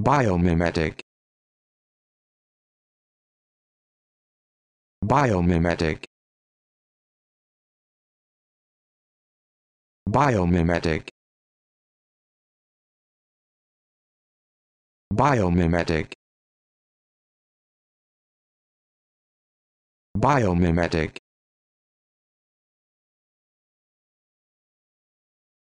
Biomimetic Biomimetic Biomimetic Biomimetic Biomimetic